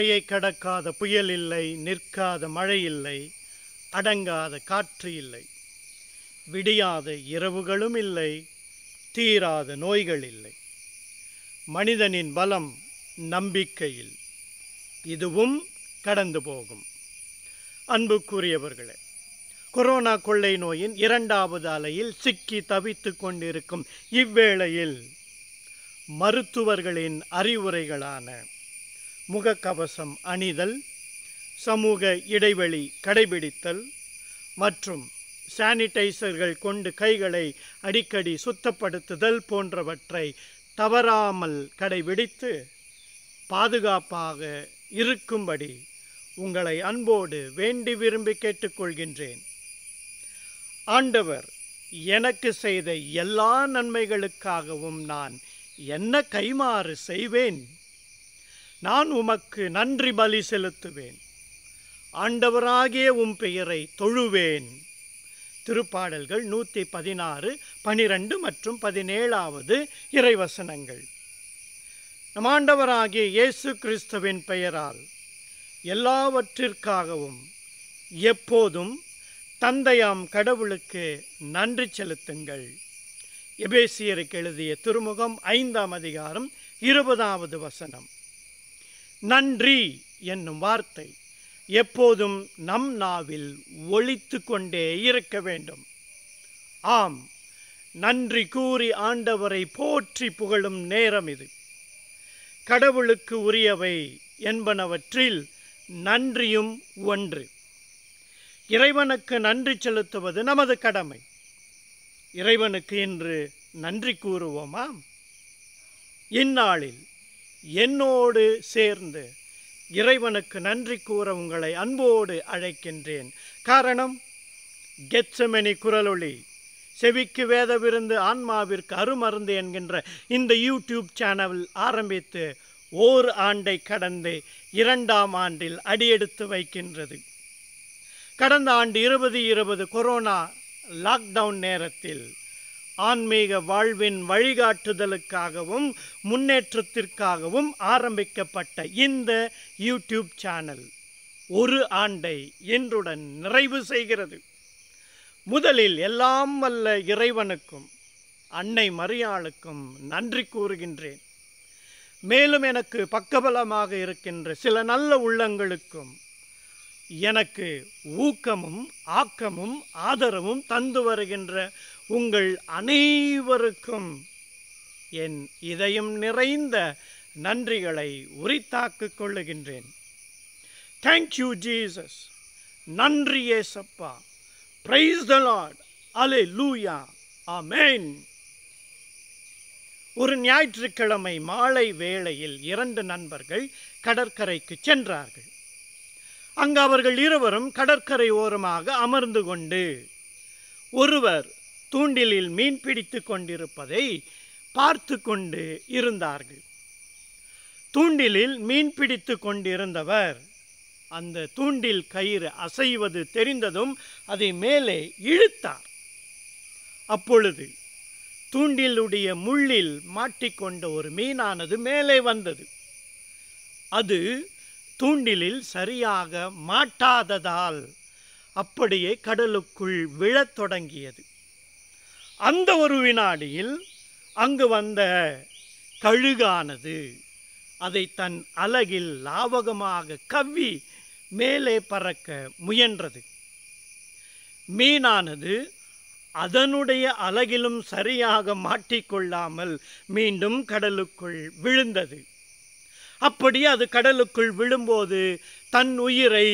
கரையை கடக்காத புயல் இல்லை நிற்காத மழை இல்லை அடங்காத காற்று இல்லை விடியாத இரவுகளும் இல்லை தீராத நோய்கள் இல்லை மனிதனின் பலம் நம்பிக்கையில் இதுவும் கடந்து போகும் அன்புக்குரியவர்களே கொரோனா கொள்ளை நோயின் இரண்டாவது அலையில் சிக்கி தவித்து கொண்டிருக்கும் இவ்வேளையில் மருத்துவர்களின் அறிவுரைகளான முகக்கவசம் அணிதல் சமூக இடைவெளி கடைபிடித்தல் மற்றும் சானிடைசர்கள் கொண்டு கைகளை அடிக்கடி சுத்தப்படுத்துதல் போன்றவற்றை தவறாமல் கடைபிடித்து பாதுகாப்பாக இருக்கும்படி உங்களை அன்போடு வேண்டி விரும்பி கேட்டுக்கொள்கின்றேன் ஆண்டவர் எனக்கு செய்த எல்லா நன்மைகளுக்காகவும் நான் என்ன கைமாறு செய்வேன் நான் உமக்கு நன்றி பலி செலுத்துவேன் ஆண்டவராகிய உம் பெயரை தொழுவேன் திருப்பாடல்கள் நூற்றி பதினாறு பனிரெண்டு மற்றும் பதினேழாவது இறைவசனங்கள் ஆண்டவராகிய இயேசு கிறிஸ்துவின் பெயரால் எல்லாவற்றிற்காகவும் எப்போதும் தந்தையாம் கடவுளுக்கு நன்றி செலுத்துங்கள் எபேசியருக்கு எழுதிய திருமுகம் ஐந்தாம் அதிகாரம் இருபதாவது வசனம் நன்றி என்னும் வார்த்தை எப்போதும் நம் நாவில் ஒழித்து கொண்டே இருக்க வேண்டும் ஆம் நன்றி கூறி ஆண்டவரை போற்றி புகழும் நேரம் இது கடவுளுக்கு உரியவை என்பனவற்றில் நன்றியும் ஒன்று இறைவனுக்கு நன்றி செலுத்துவது நமது கடமை இறைவனுக்கு இன்று நன்றி கூறுவோமாம் இந்நாளில் என்னோடு சேர்ந்து இறைவனுக்கு நன்றி கூற உங்களை அன்போடு அழைக்கின்றேன் காரணம் கெச்சமெனி குரலொளி செவிக்கு வேத விருந்து ஆன்மாவிற்கு அருமருந்து என்கின்ற இந்த யூடியூப் சேனல் ஆரம்பித்து ஓர் ஆண்டை கடந்து இரண்டாம் ஆண்டில் அடியெடுத்து வைக்கின்றது கடந்த ஆண்டு இருபது இருபது கொரோனா லாக்டவுன் நேரத்தில் ஆன்மீக வாழ்வின் வழிகாட்டுதலுக்காகவும் முன்னேற்றத்திற்காகவும் ஆரம்பிக்கப்பட்ட இந்த யூடியூப் சேனல் ஒரு ஆண்டை இன்றுடன் நிறைவு செய்கிறது முதலில் எல்லாம் வல்ல இறைவனுக்கும் அன்னை மரியாளுக்கும் நன்றி கூறுகின்றேன் மேலும் எனக்கு பக்கபலமாக இருக்கின்ற சில நல்ல உள்ளங்களுக்கும் எனக்கு ஊக்கமும் ஆக்கமும் ஆதரவும் தந்து வருகின்ற உங்கள் அனைவருக்கும் என் இதயம் நிறைந்த நன்றிகளை உரித்தாக்கிக் கொள்ளுகின்றேன் தேங்க்யூ ஜீசஸ் நன்றி ஏசப்பா பிரைஸ் த லார்ட் அலே லூயா அமேன் ஒரு ஞாயிற்றுக்கிழமை மாலை வேளையில் இரண்டு நண்பர்கள் கடற்கரைக்கு சென்றார்கள் அங்கு அவர்கள் இருவரும் கடற்கரை ஓரமாக அமர்ந்து கொண்டு ஒருவர் தூண்டிலில் மீன் பிடித்து கொண்டிருப்பதை பார்த்து கொண்டு இருந்தார்கள் தூண்டிலில் மீன் பிடித்து கொண்டிருந்தவர் அந்த தூண்டில் கயிறு அசைவது தெரிந்ததும் அதை மேலே இழுத்தார் அப்பொழுது தூண்டிலுடைய முள்ளில் மாட்டிக்கொண்ட ஒரு மீனானது மேலே வந்தது அது தூண்டிலில் சரியாக மாட்டாததால் அப்படியே கடலுக்குள் விழத் தொடங்கியது அந்த ஒரு வினாடியில் அங்கு வந்த கழுகானது அதை தன் அலகில் லாவகமாக கவ்வி மேலே பறக்க முயன்றது மீனானது அதனுடைய அலகிலும் சரியாக மாட்டிக்கொள்ளாமல் மீண்டும் கடலுக்குள் விழுந்தது அப்படி அது கடலுக்குள் விழும்போது தன் உயிரை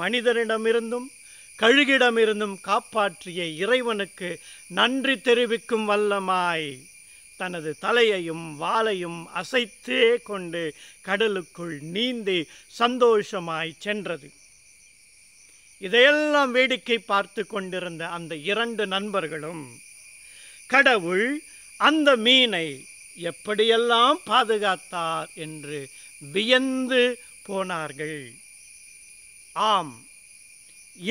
மனிதனிடமிருந்தும் கழுகிடமிருந்தும் காப்பாற்றிய இறைவனுக்கு நன்றி தெரிவிக்கும் வல்லமாய் தனது தலையையும் வாளையும் அசைத்தே கொண்டு கடலுக்குள் நீந்தி சந்தோஷமாய் சென்றது இதையெல்லாம் வேடிக்கை பார்த்து கொண்டிருந்த அந்த இரண்டு நண்பர்களும் கடவுள் அந்த மீனை எப்படியெல்லாம் பாதுகாத்தார் என்று வியந்து போனார்கள் ஆம்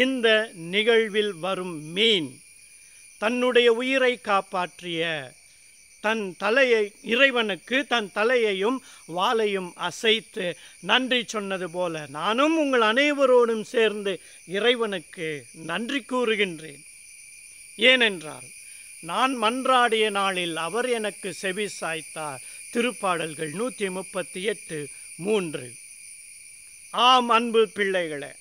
இந்த நிகழ்வில் வரும் மீன் தன்னுடைய உயிரை காப்பாற்றிய தன் தலையை இறைவனுக்கு தன் தலையையும் வாளையும் அசைத்து நன்றி சொன்னது போல நானும் உங்கள் அனைவரோடும் சேர்ந்து இறைவனுக்கு நன்றி கூறுகின்றேன் ஏனென்றால் நான் மன்றாடிய நாளில் அவர் எனக்கு செவி சாய்த்தார் திருப்பாடல்கள் நூற்றி முப்பத்தி எட்டு மூன்று ஆம் அன்பு பிள்ளைகளை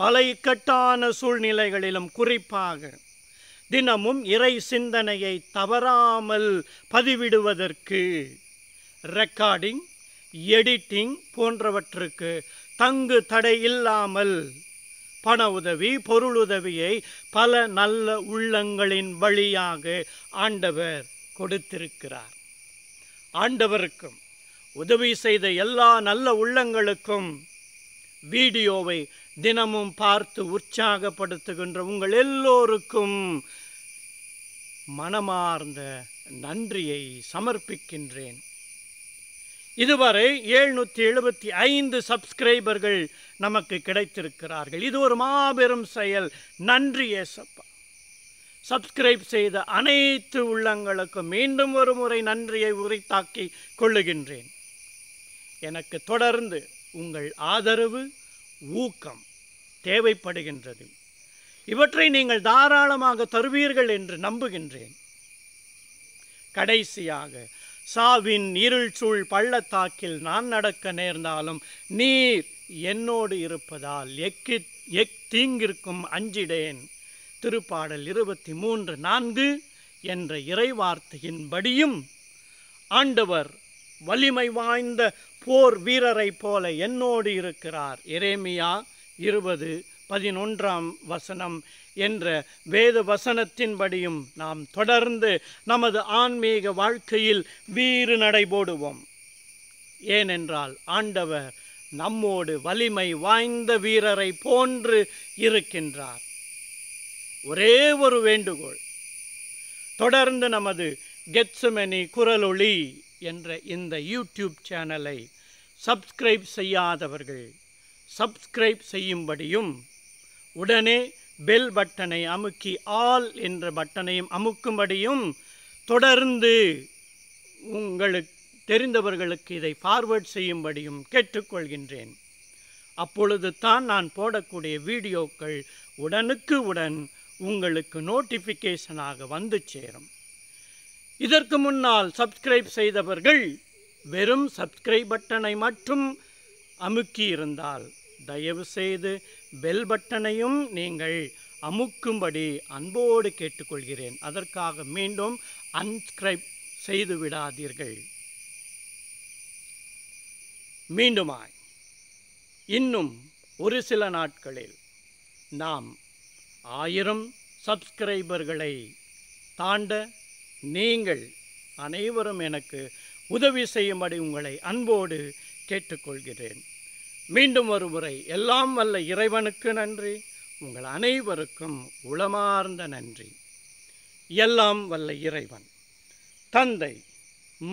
பல இக்கட்டான சூழ்நிலைகளிலும் குறிப்பாக தினமும் இறை சிந்தனையை தவறாமல் பதிவிடுவதற்கு ரெக்கார்டிங் எடிட்டிங் போன்றவற்றுக்கு தங்கு தடை இல்லாமல் பண உதவி பொருளுதவியை பல நல்ல உள்ளங்களின் வழியாக ஆண்டவர் கொடுத்திருக்கிறார் ஆண்டவருக்கும் உதவி செய்த எல்லா நல்ல உள்ளங்களுக்கும் வீடியோவை தினமும் பார்த்து உற்சாகப்படுத்துகின்ற உங்கள் எல்லோருக்கும் மனமார்ந்த நன்றியை சமர்ப்பிக்கின்றேன் இதுவரை எழுநூற்றி எழுபத்தி ஐந்து சப்ஸ்கிரைபர்கள் நமக்கு கிடைத்திருக்கிறார்கள் இது ஒரு மாபெரும் செயல் நன்றி ஏசப்பா சப்ஸ்கிரைப் செய்த அனைத்து உள்ளங்களுக்கும் மீண்டும் ஒரு முறை நன்றியை உரைத்தாக்கி கொள்ளுகின்றேன் எனக்கு தொடர்ந்து உங்கள் ஆதரவு ஊக்கம் தேவைப்படுகின்றது இவற்றை நீங்கள் தாராளமாக தருவீர்கள் என்று நம்புகின்றேன் கடைசியாக சாவின் இருள் சூழ் பள்ளத்தாக்கில் நான் நடக்க நேர்ந்தாலும் நீர் என்னோடு இருப்பதால் எக்கி எக் தீங்கிற்கும் அஞ்சிடேன் திருப்பாடல் இருபத்தி மூன்று நான்கு என்ற இறைவார்த்தையின்படியும் ஆண்டவர் வலிமை வாய்ந்த போர் வீரரைப் போல என்னோடு இருக்கிறார் இரேமியா இருபது பதினொன்றாம் வசனம் என்ற வேத வசனத்தின்படியும் நாம் தொடர்ந்து நமது ஆன்மீக வாழ்க்கையில் வீறு நடைபோடுவோம் ஏனென்றால் ஆண்டவர் நம்மோடு வலிமை வாய்ந்த வீரரை போன்று இருக்கின்றார் ஒரே ஒரு வேண்டுகோள் தொடர்ந்து நமது கெட்சுமெனி குரலொளி என்ற இந்த யூடியூப் சேனலை சப்ஸ்கிரைப் செய்யாதவர்கள் சப்ஸ்கிரைப் செய்யும்படியும் உடனே பெல் பட்டனை அமுக்கி ஆல் என்ற பட்டனையும் அமுக்கும்படியும் தொடர்ந்து உங்களுக்கு தெரிந்தவர்களுக்கு இதை ஃபார்வேர்ட் செய்யும்படியும் கேட்டுக்கொள்கின்றேன் அப்பொழுது தான் நான் போடக்கூடிய வீடியோக்கள் உடனுக்கு உடன் உங்களுக்கு நோட்டிஃபிகேஷனாக வந்து சேரும் இதற்கு முன்னால் சப்ஸ்கிரைப் செய்தவர்கள் வெறும் சப்ஸ்கிரைப் பட்டனை மட்டும் அமுக்கியிருந்தால் தயவுசெய்து பெல் பட்டனையும் நீங்கள் அமுக்கும்படி அன்போடு கேட்டுக்கொள்கிறேன் அதற்காக மீண்டும் அன்ஸ்கிரைப் செய்து விடாதீர்கள் மீண்டுமாய் இன்னும் ஒரு சில நாட்களில் நாம் ஆயிரம் சப்ஸ்கிரைபர்களை தாண்ட நீங்கள் அனைவரும் எனக்கு உதவி செய்யும்படி உங்களை அன்போடு கேட்டுக்கொள்கிறேன் மீண்டும் ஒரு முறை எல்லாம் வல்ல இறைவனுக்கு நன்றி உங்கள் அனைவருக்கும் உளமார்ந்த நன்றி எல்லாம் வல்ல இறைவன் தந்தை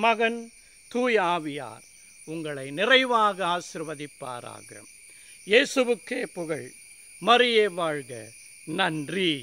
மகன் தூய் ஆவியார் உங்களை நிறைவாக ஆசிர்வதிப்பாராக இயேசுவுக்கே புகழ் மறியே வாழ்க நன்றி